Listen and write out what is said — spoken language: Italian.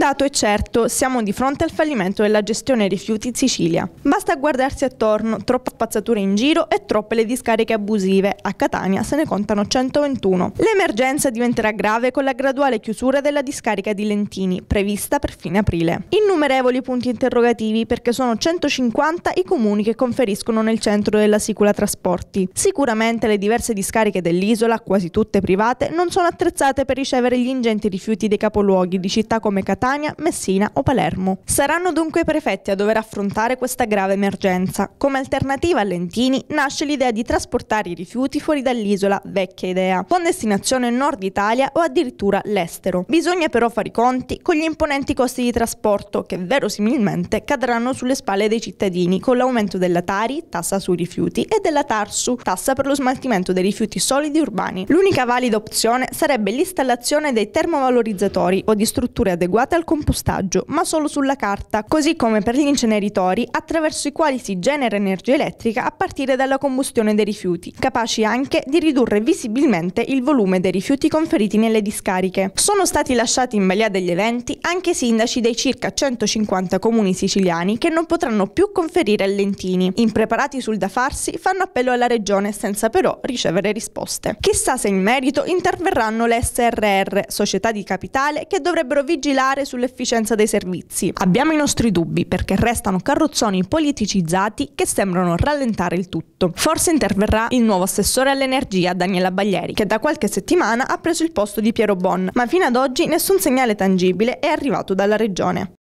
dato è certo, siamo di fronte al fallimento della gestione rifiuti in Sicilia. Basta guardarsi attorno, troppe spazzature in giro e troppe le discariche abusive. A Catania se ne contano 121. L'emergenza diventerà grave con la graduale chiusura della discarica di Lentini, prevista per fine aprile. Innumerevoli punti interrogativi perché sono 150 i comuni che conferiscono nel centro della Sicula Trasporti. Sicuramente le diverse discariche dell'isola, quasi tutte private, non sono attrezzate per ricevere gli ingenti rifiuti dei capoluoghi di città come Catania Catania, Messina o Palermo. Saranno dunque i prefetti a dover affrontare questa grave emergenza. Come alternativa a Lentini nasce l'idea di trasportare i rifiuti fuori dall'isola, vecchia idea, con destinazione nord Italia o addirittura l'estero. Bisogna però fare i conti con gli imponenti costi di trasporto che verosimilmente cadranno sulle spalle dei cittadini con l'aumento della Tari, tassa sui rifiuti, e della Tarsu, tassa per lo smaltimento dei rifiuti solidi urbani. L'unica valida opzione sarebbe l'installazione dei termovalorizzatori o di strutture adeguate al dal compostaggio, ma solo sulla carta, così come per gli inceneritori attraverso i quali si genera energia elettrica a partire dalla combustione dei rifiuti, capaci anche di ridurre visibilmente il volume dei rifiuti conferiti nelle discariche. Sono stati lasciati in balia degli eventi anche i sindaci dei circa 150 comuni siciliani che non potranno più conferire lentini. Impreparati sul da farsi fanno appello alla regione senza però ricevere risposte. Chissà se in merito interverranno le SRR, società di capitale, che dovrebbero vigilare sull'efficienza dei servizi. Abbiamo i nostri dubbi perché restano carrozzoni politicizzati che sembrano rallentare il tutto. Forse interverrà il nuovo assessore all'energia Daniela Baglieri, che da qualche settimana ha preso il posto di Piero Bon, ma fino ad oggi nessun segnale tangibile è arrivato dalla regione.